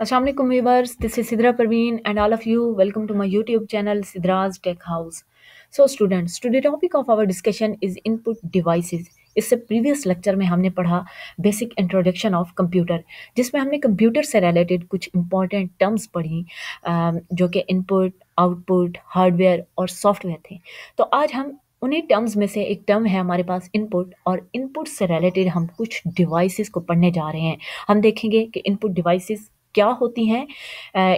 Aslam viewers this is Sidra Parveen and all of you welcome to my YouTube channel Sidra's tech house so students today topic of our discussion is input devices इससे previous lecture में हमने पढ़ा basic introduction of computer जिसमें हमने computer से related कुछ important terms पढ़ी um, जो कि इनपुट आउटपुट हार्डवेयर और सॉफ्टवेयर थे तो आज हम उन्हीं टर्म्स में से एक टर्म है हमारे पास इनपुट और इनपुट से रिलेटेड हम कुछ डिवाइसेस को पढ़ने जा रहे हैं हम देखेंगे कि इनपुट डिवाइसेस क्या होती हैं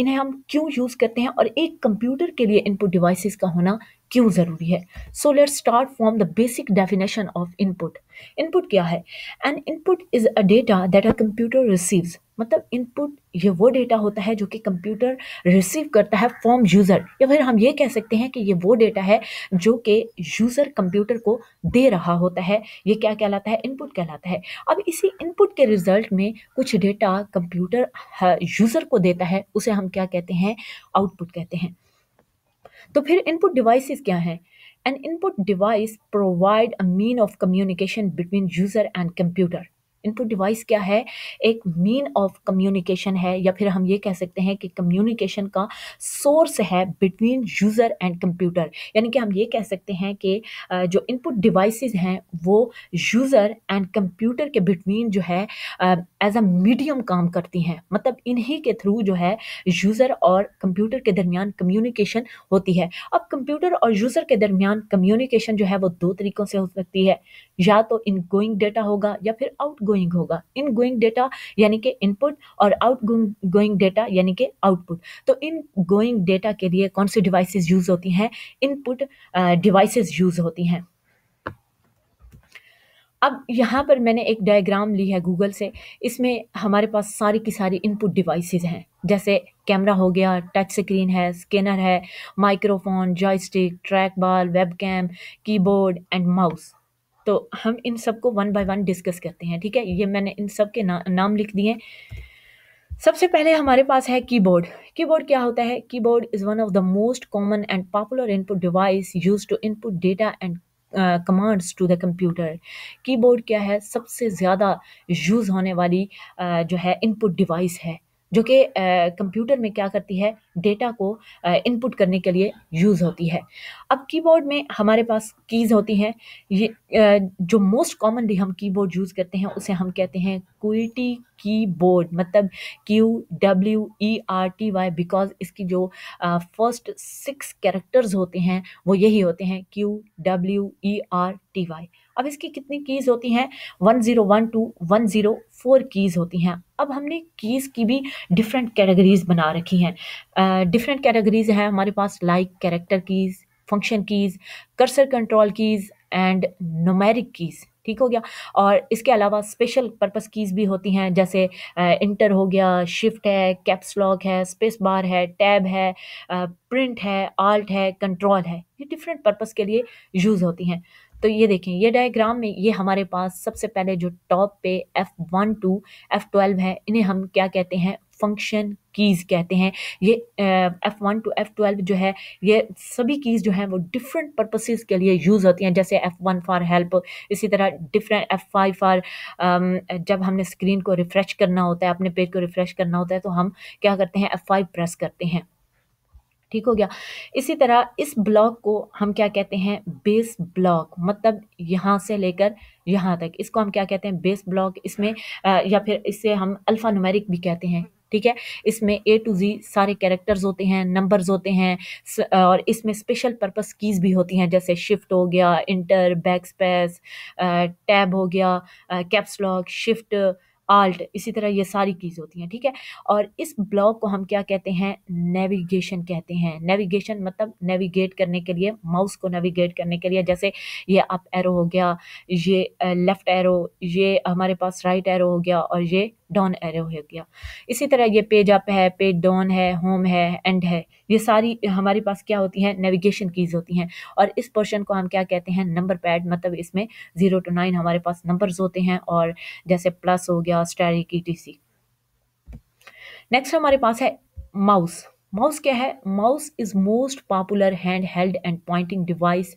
इन्हें हम क्यों यूज़ करते हैं और एक कंप्यूटर के लिए इनपुट डिवाइसेस का होना क्यों ज़रूरी है so let start from the basic definition of input input क्या है and input is a data that a computer receives मतलब इनपुट ये वो डेटा होता है जो कि कंप्यूटर रिसीव करता है फ्रॉम यूज़र या फिर हम ये कह सकते हैं कि ये वो डेटा है जो कि यूज़र कंप्यूटर को दे रहा होता है ये क्या कहलाता है इनपुट कहलाता है अब इसी इनपुट के रिज़ल्ट में कुछ डेटा कंप्यूटर यूज़र को देता है उसे हम क्या कहते हैं आउटपुट कहते हैं तो फिर इनपुट डिवाइस क्या हैं and input device provide a mean of communication between user and computer input device क्या है एक मीन ऑफ कम्युनिकेशन है या फिर हम ये कह सकते हैं कि कम्युनिकेशन का सोर्स है बिटवीन यूज़र एंड कंप्यूटर यानी कि हम ये कह सकते हैं कि जो इनपुट डिवाइस हैं वो यूज़र एंड कंप्यूटर के बिटवीन जो है एज अ मीडियम काम करती हैं मतलब इन्हीं के थ्रू जो है यूज़र और कंप्यूटर के दरमियान कम्युनिकेशन होती है अब कंप्यूटर और यूज़र के दरमियान कम्युनिकेशन जो है वो दो तरीक़ों से हो सकती है या तो इन गोइंग डेटा होगा या फिर आउट गोइंग होगा इन गोइंग डेटा यानी कि इनपुट और आउट गोइंग डेटा यानी कि आउटपुट तो इन गोइंग डेटा के लिए कौन सी डिवाइसेस यूज़ होती हैं इनपुट डिवाइसेस यूज़ होती हैं अब यहाँ पर मैंने एक डायग्राम ली है गूगल से इसमें हमारे पास सारी की सारी इनपुट डिवाइसेस हैं जैसे कैमरा हो गया टच स्क्रीन है स्कैनर है microphone joystick track ball webcam keyboard and mouse तो हम इन सबको वन बाय वन डिस्कस करते हैं ठीक है ये मैंने इन सब के ना, नाम लिख दिए सबसे पहले हमारे पास है कीबोर्ड कीबोर्ड क्या होता है keyboard is one of the most common and popular input device use to input data and commands to the computer keyboard क्या है सबसे ज़्यादा यूज़ होने वाली uh, जो है इनपुट डिवाइस है जो कि कंप्यूटर में क्या करती है डेटा को इनपुट करने के लिए यूज़ होती है अब कीबोर्ड में हमारे पास कीज़ होती हैं ये जो मोस्ट कॉमनली हम कीबोर्ड यूज़ करते हैं उसे हम कहते हैं क्विटी कीबोर्ड मतलब Q W E R T Y because इसकी जो फर्स्ट सिक्स कैरेक्टर्स होते हैं वो यही होते हैं Q W E R T Y अब इसकी कितनी कीज़ होती हैं one zero one two one zero four keys होती हैं अब हमने कीज़ की भी डिफरेंट कैटेगरीज़ बना रखी हैं डिफरेंट कैटेगरीज़ हैं हमारे पास like character keys function keys cursor control keys and numeric keys ठीक हो गया और इसके अलावा स्पेशल पर्पस कीज़ भी होती हैं जैसे इंटर हो गया शिफ्ट है कैप्स लॉक है स्पेस बार है टैब है प्रिंट है आल्ट है कंट्रोल है ये डिफरेंट पर्पस के लिए यूज़ होती हैं तो ये देखें ये डायग्राम में ये हमारे पास सबसे पहले जो टॉप पे F one to F twelve है इन्हें हम क्या कहते हैं फंक्शन कीज़ कहते हैं ये F one to F twelve जो है ये सभी कीज़ जो हैं वो डिफरेंट पर्पसेस के लिए यूज़ होती हैं जैसे एफ़ वन फॉर हेल्प इसी तरह डिफरेंट एफ़ फाइव फॉर जब हमने स्क्रीन को रिफ़्रेश करना होता है अपने पेज को रिफ़्रेश करना होता है तो हम क्या करते हैं एफ़ फाइव प्रेस करते हैं ठीक हो गया इसी तरह इस ब्लॉक को हम क्या कहते हैं बेस ब्लॉक मतलब यहाँ से लेकर यहाँ तक इसको हम क्या कहते हैं बेस ब्लॉक इसमें आ, या फिर इसे हम अल्फ़ा नुमेरिक भी कहते हैं ठीक है इसमें ए टू जी सारे कैरेक्टर्स होते हैं नंबर्स होते हैं और इसमें स्पेशल पर्पस कीज़ भी होती हैं जैसे शिफ्ट हो गया इंटर बैक स्पेस टैब हो गया कैप्सलॉक शिफ्ट आल्ट इसी तरह ये सारी कीज़ होती हैं ठीक है और इस ब्लॉक को हम क्या कहते हैं नेविगेशन कहते हैं नेविगेशन मतलब नेविगेट करने के लिए माउस को नेविगेट करने के लिए जैसे ये अप एरो हो गया ये लेफ़्ट एरो ये हमारे पास राइट एरो हो गया और ये डॉन एरो हो गया इसी तरह ये पेज अप है पेज डॉन है होम है एंड है ये सारी हमारे पास क्या होती हैं नेविगेशन कीज़ होती हैं और इस पोर्शन को हम क्या कहते हैं नंबर पैड मतलब इसमें ज़ीरो टू नाइन हमारे पास नंबर्स होते हैं और जैसे प्लस हो गया स्टैरी की टी सी नेक्स्ट हमारे पास है माउस माउस क्या है mouse is most popular hand held and pointing device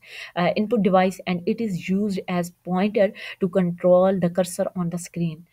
input device and it is use as pointer to control the cursor on the screen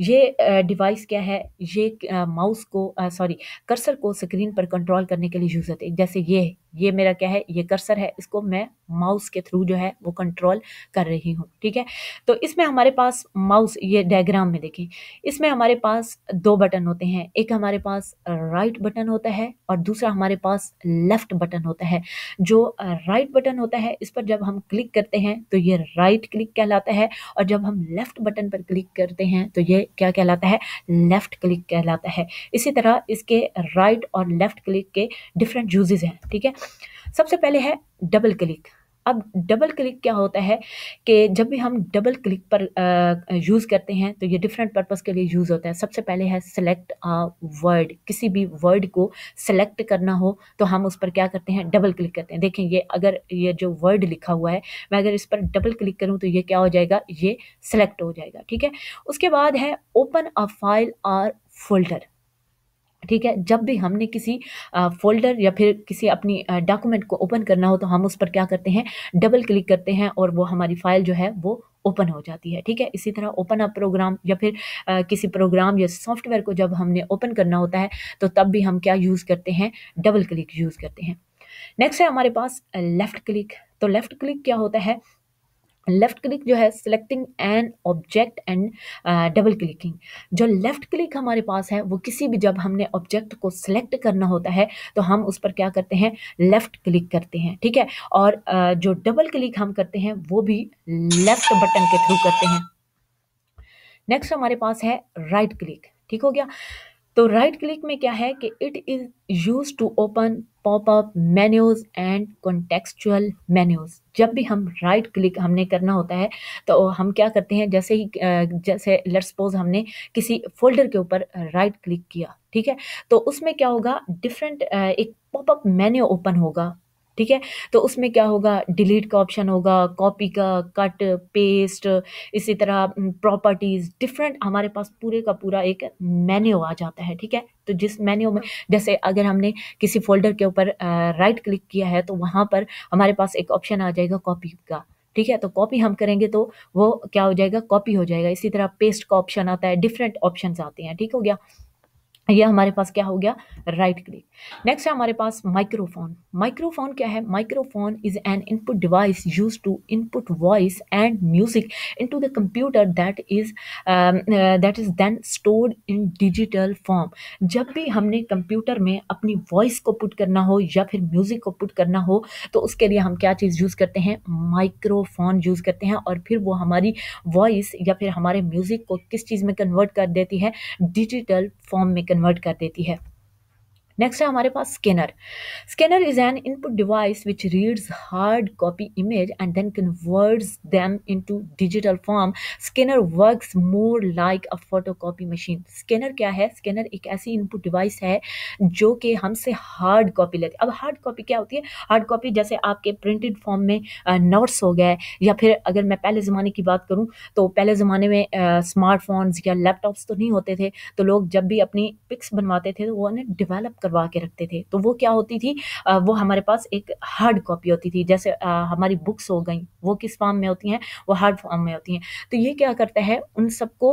ये device क्या है ये माउस को सॉरी कर्सर को स्क्रीन पर control करने के लिए यूज़ होते हैं जैसे ये ये मेरा क्या है ये कर्सर है इसको मैं माउस के थ्रू जो है वो कंट्रोल कर रही हूँ ठीक है तो इसमें हमारे पास माउस ये डायग्राम में देखें इसमें हमारे पास दो बटन होते हैं एक हमारे पास राइट बटन होता है और दूसरा हमारे पास लेफ्ट बटन होता है जो राइट बटन होता है इस पर जब हम क्लिक करते हैं तो ये राइट क्लिक कहलाता है और जब हम लेफ्ट बटन पर क्लिक करते हैं तो ये क्या कहलाता है लेफ्ट क्लिक कहलाता है इसी तरह इसके राइट और लेफ्ट क्लिक के डिफरेंट यूजेज हैं ठीक है सबसे पहले है डबल क्लिक अब डबल क्लिक क्या होता है कि जब भी हम डबल क्लिक पर यूज़ करते हैं तो ये डिफरेंट पर्पस के लिए यूज़ होता है सबसे पहले है सेलेक्ट आ वर्ड किसी भी वर्ड को सेलेक्ट करना हो तो हम उस पर क्या करते हैं डबल क्लिक करते हैं देखें ये अगर ये जो वर्ड लिखा हुआ है मैं अगर इस पर डबल क्लिक करूँ तो ये क्या हो जाएगा ये सेलेक्ट हो जाएगा ठीक है उसके बाद है ओपन अ फाइल और फोल्डर ठीक है जब भी हमने किसी फोल्डर या फिर किसी अपनी डॉक्यूमेंट को ओपन करना हो तो हम उस पर क्या करते हैं डबल क्लिक करते हैं और वो हमारी फ़ाइल जो है वो ओपन हो जाती है ठीक है इसी तरह ओपन अप प्रोग्राम या फिर आ, किसी प्रोग्राम या सॉफ्टवेयर को जब हमने ओपन करना होता है तो तब भी हम क्या यूज़ करते हैं डबल क्लिक यूज़ करते हैं नेक्स्ट है हमारे पास लेफ़्ट क्लिक तो लेफ़्ट क्लिक क्या होता है लेफ्ट क्लिक जो है selecting an object and double clicking जो लेफ़्ट क्लिक हमारे पास है वो किसी भी जब हमने ऑब्जेक्ट को सिलेक्ट करना होता है तो हम उस पर क्या करते हैं लेफ़्ट क्लिक करते हैं ठीक है और uh, जो डबल क्लिक हम करते हैं वो भी लेफ़्ट बटन के थ्रू करते हैं नेक्स्ट हमारे पास है राइट right क्लिक ठीक हो गया तो राइट क्लिक में क्या है कि it is use to open popup menus and contextual menus जब भी हम राइट right क्लिक हमने करना होता है तो हम क्या करते हैं जैसे ही जैसे लेट्स सपोज हमने किसी फोल्डर के ऊपर राइट right क्लिक किया ठीक है तो उसमें क्या होगा डिफरेंट एक पॉपअप मेन्यू ओपन होगा ठीक है तो उसमें क्या होगा डिलीट का ऑप्शन होगा कॉपी का कट पेस्ट इसी तरह प्रॉपर्टीज़ डिफरेंट हमारे पास पूरे का पूरा एक मेन्यू आ जाता है ठीक है तो जिस मेन्यू में जैसे अगर हमने किसी फोल्डर के ऊपर राइट क्लिक किया है तो वहाँ पर हमारे पास एक ऑप्शन आ जाएगा कॉपी का ठीक है तो कॉपी हम करेंगे तो वो क्या हो जाएगा कॉपी हो जाएगा इसी तरह पेस्ट का ऑप्शन आता है डिफरेंट ऑप्शन आते हैं ठीक हो गया ये हमारे पास क्या हो गया राइट क्लिक नेक्स्ट है हमारे पास माइक्रोफोन माइक्रोफोन क्या है microphone is an input device use to input voice and music into the computer that is that is then stored in digital form जब भी हमने कंप्यूटर में अपनी वॉइस को पुट करना हो या फिर म्यूजिक को पुट करना हो तो उसके लिए हम क्या चीज़ यूज़ करते हैं माइक्रोफोन यूज़ करते हैं और फिर वो हमारी वॉइस या फिर हमारे म्यूजिक को किस चीज़ में कन्वर्ट कर देती है डिजिटल फॉर्म में कर कन्वर्ट कर देती है नेक्स्ट है हमारे पास scanner scanner is an input device which reads hard copy image and then converts them into digital form scanner works more like a photo copy machine scanner क्या है स्कैनर एक ऐसी इनपुट डिवाइस है जो कि हमसे हार्ड कॉपी लेती अब हार्ड कॉपी क्या होती है हार्ड कॉपी जैसे आपके प्रिंटेड फॉर्म में नोट्स हो गए या फिर अगर मैं पहले ज़माने की बात करूँ तो पहले ज़माने में स्मार्टफोन्स या लैपटॉप्स तो नहीं होते थे तो लोग जब भी अपनी पिक्स बनवाते थे तो वो उन्हें डिवेलप करवा के रखते थे तो वो क्या होती थी वो हमारे पास एक हार्ड कॉपी होती थी जैसे हमारी बुक्स हो गई वो किस फॉर्म में होती हैं वो हार्ड फॉर्म में होती हैं तो ये क्या करता है उन सबको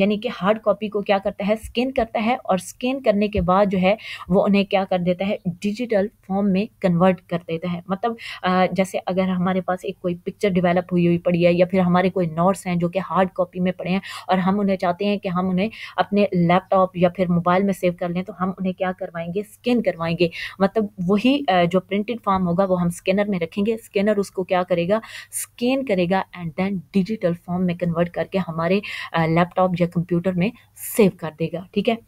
यानी कि हार्ड कॉपी को क्या करता है स्कैन करता है और स्कैन करने के बाद जो है वो उन्हें क्या कर देता है डिजिटल फॉर्म में कन्वर्ट कर देता है मतलब जैसे अगर हमारे पास एक कोई पिक्चर डिवेलप हुई हुई पड़ी है या फिर हमारे कोई नोट्स हैं जो कि हार्ड कॉपी में पड़े हैं और हम उन्हें चाहते हैं कि हम उन्हें अपने लैपटॉप या फिर मोबाइल में सेव कर लें तो हम उन्हें क्या करवाएंगे स्कैन करवाएंगे मतलब वही जो प्रिंटेड फॉर्म होगा वो हम स्कैनर में रखेंगे स्कैनर उसको क्या करेगा स्कैन करेगा एंड देन डिजिटल फॉर्म में कन्वर्ट करके हमारे लैपटॉप या कंप्यूटर में सेव कर देगा ठीक है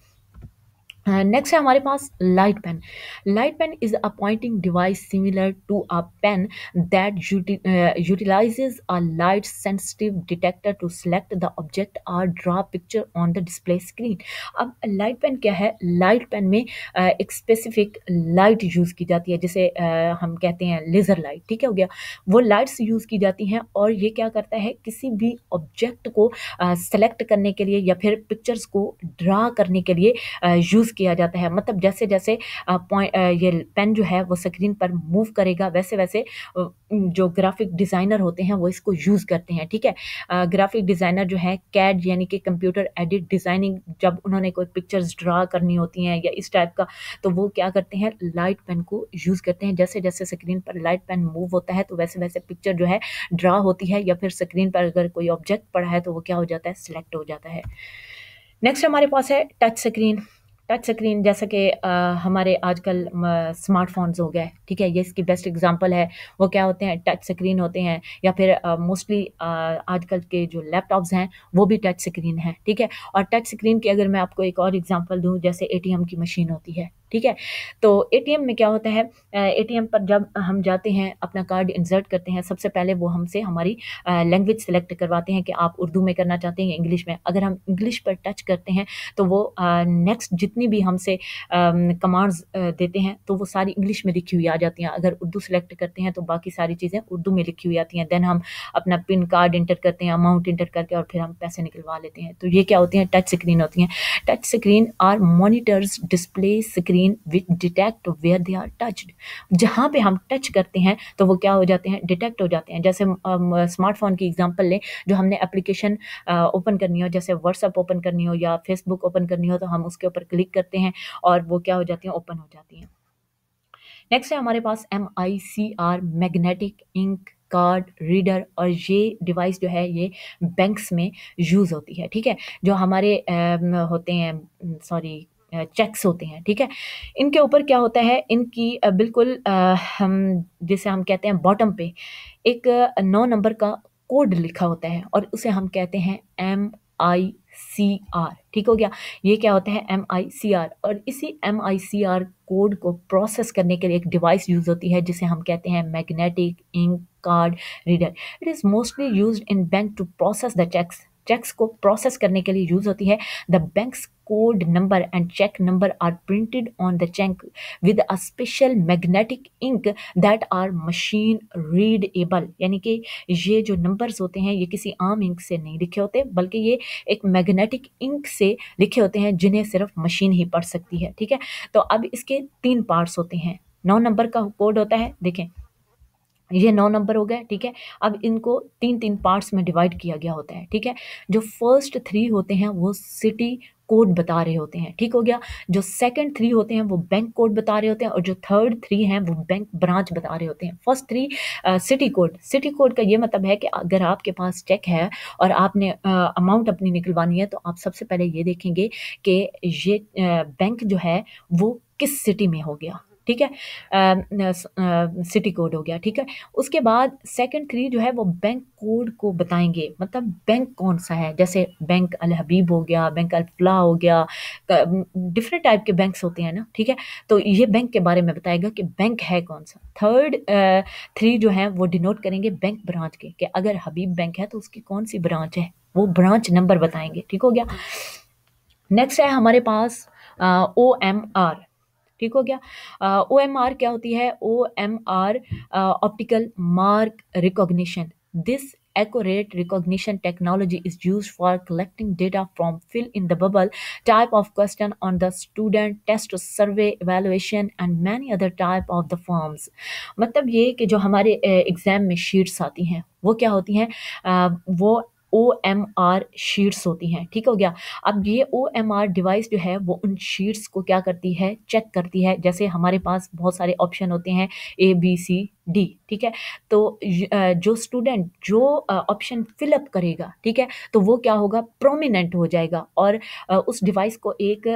नेक्स्ट है हमारे पास light pen light pen is a pointing device similar to a pen that utilize a light sensitive detector to select the object or draw picture on the display screen अब light pen क्या है light pen में uh, एक specific light use की जाती है जैसे uh, हम कहते हैं लेज़र लाइट ठीक है हो गया वो लाइट्स यूज़ की जाती हैं और ये क्या करता है किसी भी ऑब्जेक्ट को सेलेक्ट uh, करने के लिए या फिर पिक्चर्स को ड्रा करने के लिए यूज़ किया जाता है मतलब जैसे जैसे पॉइंट ये पेन जो है वो स्क्रीन पर मूव करेगा वैसे वैसे जो ग्राफिक डिज़ाइनर होते हैं वो इसको यूज़ करते हैं ठीक है ग्राफिक डिज़ाइनर जो है कैड यानी कि कंप्यूटर एडिट डिज़ाइनिंग जब उन्होंने कोई पिक्चर्स ड्रा करनी होती हैं या इस टाइप का तो वो क्या करते हैं लाइट पेन को यूज़ करते हैं जैसे जैसे स्क्रीन पर लाइट पेन मूव होता है तो वैसे वैसे पिक्चर जो है ड्रा होती है या फिर स्क्रीन पर अगर कोई ऑब्जेक्ट पड़ा है तो वो क्या हो जाता है सिलेक्ट हो जाता है नेक्स्ट हमारे पास है टच स्क्रीन टच स्क्रीन जैसा कि हमारे आजकल स्मार्टफोन्स हो गए ठीक है ये इसकी बेस्ट एग्जांपल है वो क्या होते हैं टच स्क्रीन होते हैं या फिर मोस्टली आजकल के जो लैपटॉप्स हैं वो भी टच स्क्रीन है ठीक है और टच स्क्रीन की अगर मैं आपको एक और एग्जाम्पल दूँ जैसे ए की मशीन होती है ठीक है तो एटीएम में क्या होता है एटीएम पर जब हम जाते हैं अपना कार्ड इंसर्ट करते हैं सबसे पहले वो हमसे हमारी लैंग्वेज सेलेक्ट करवाते हैं कि आप उर्दू में करना चाहते हैं इंग्लिश में अगर हम इंग्लिश पर टच करते हैं तो वो नेक्स्ट जितनी भी हमसे कमांड्स देते हैं तो वो सारी इंग्लिश में लिखी हुई आ जाती हैं अगर उर्दू सेलेक्ट करते हैं तो बाकी सारी चीज़ें उर्दू में लिखी हुई आती हैं देन हम अपना पिन कार्ड इंटर करते हैं अमाउंट इंटर करके और फिर हम पैसे निकलवा लेते हैं तो ये क्या होती हैं टच स्क्रीन होती हैं touch screen are monitors display screen screen detect where they are touched जहाँ पे हम टच करते हैं तो वो क्या हो जाते हैं डिटेक्ट हो जाते हैं जैसे स्मार्टफोन की एग्जांपल लें जो हमने एप्लीकेशन ओपन करनी हो जैसे व्हाट्सअप ओपन करनी हो या फेसबुक ओपन करनी हो तो हम उसके ऊपर क्लिक करते हैं और वो क्या हो जाती हैं ओपन हो जाती हैं नेक्स्ट है हमारे पास M I C R magnetic ink card reader और ये डिवाइस जो है ये बैंक्स में यूज़ होती है ठीक है जो हमारे होते हैं सॉरी चेक्स होते हैं ठीक है इनके ऊपर क्या होता है इनकी बिल्कुल हम जिसे हम कहते हैं बॉटम पे एक नौ नंबर का कोड लिखा होता है और उसे हम कहते हैं एम आई सी आर ठीक हो गया ये क्या होता है एम आई सी आर और इसी M I C R code को प्रोसेस करने के लिए एक डिवाइस यूज़ होती है जिसे हम कहते हैं magnetic ink card reader it is mostly use in bank to process the cheques cheques को प्रोसेस करने के लिए यूज़ होती है the banks code number and check number are printed on the check with a special magnetic ink that are machine readable यानी कि ये जो numbers होते हैं ये किसी आम इंक से नहीं लिखे होते बल्कि ये एक मैग्नेटिक इंक से लिखे होते हैं जिन्हें सिर्फ मशीन ही पढ़ सकती है ठीक है तो अब इसके तीन पार्ट्स होते हैं नौ नंबर का कोड होता है देखें ये नौ नंबर हो गया ठीक है अब इनको तीन तीन पार्ट्स में डिवाइड किया गया होता है ठीक है जो फर्स्ट थ्री होते हैं वो सिटी कोड बता रहे होते हैं ठीक हो गया जो सेकंड थ्री होते हैं वो बैंक कोड बता रहे होते हैं और जो थर्ड थ्री हैं वो बैंक ब्रांच बता रहे होते हैं first three city code city code का ये मतलब है कि अगर आपके पास चेक है और आपने अमाउंट uh, अपनी निकलवानी है तो आप सबसे पहले ये देखेंगे कि ये बैंक uh, जो है वो किस सिटी में हो गया ठीक है सिटी कोड हो गया ठीक है उसके बाद सेकंड थ्री जो है वो बैंक कोड को बताएंगे मतलब बैंक कौन सा है जैसे बैंक अल हबीब हो गया बैंक अलफला हो गया डिफरेंट टाइप के बैंक्स होते हैं ना ठीक है तो ये बैंक के बारे में बताएगा कि बैंक है कौन सा थर्ड थ्री जो है वो डिनोट करेंगे बैंक ब्रांच के कि अगर हबीब बैंक है तो उसकी कौन सी ब्रांच है वो ब्रांच नंबर बताएंगे ठीक हो गया नेक्स्ट है हमारे पास ओ एम आर ठीक हो गया ओ एम आर क्या होती है O M R optical mark recognition this accurate recognition technology is use for collecting data from fill in the bubble type of question on the student test survey evaluation and many other type of the forms मतलब ये कि जो हमारे exam में sheets आती हैं वो क्या होती हैं वो ओ एम आर शीट्स होती हैं ठीक हो गया अब ये ओ एम आर डिवाइस जो है वो उन शीट्स को क्या करती है चेक करती है जैसे हमारे पास बहुत सारे ऑप्शन होते हैं ए बी सी डी ठीक है तो जो स्टूडेंट जो ऑप्शन फिलअप करेगा ठीक है तो वो क्या होगा प्रोमिनेंट हो जाएगा और उस डिवाइस को एक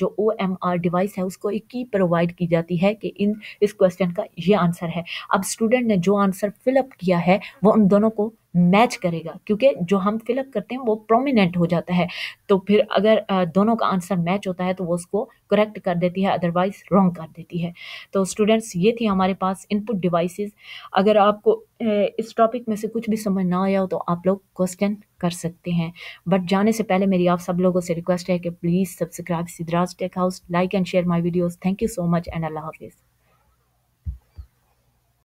जो ओ एम आर डिवाइस है उसको एक की प्रोवाइड की जाती है कि इन इस क्वेश्चन का ये आंसर है अब स्टूडेंट ने जो आंसर फिलअप किया है वो उन दोनों को मैच करेगा क्योंकि जो हम फिलअप करते हैं वो प्रोमिनेंट हो जाता है तो फिर अगर दोनों का आंसर मैच होता है तो वो उसको करेक्ट कर देती है अदरवाइज रॉन्ग कर देती है तो स्टूडेंट्स ये थी हमारे पास इनपुट डिवाइसेस अगर आपको इस टॉपिक में से कुछ भी समझ ना आया हो तो आप लोग क्वेश्चन कर सकते हैं बट जाने से पहले मेरी आप सब लोगों से रिक्वेस्ट है कि please subscribe Siddhraj tech house like and share my videos thank you so much and अल्लाह हाफिज़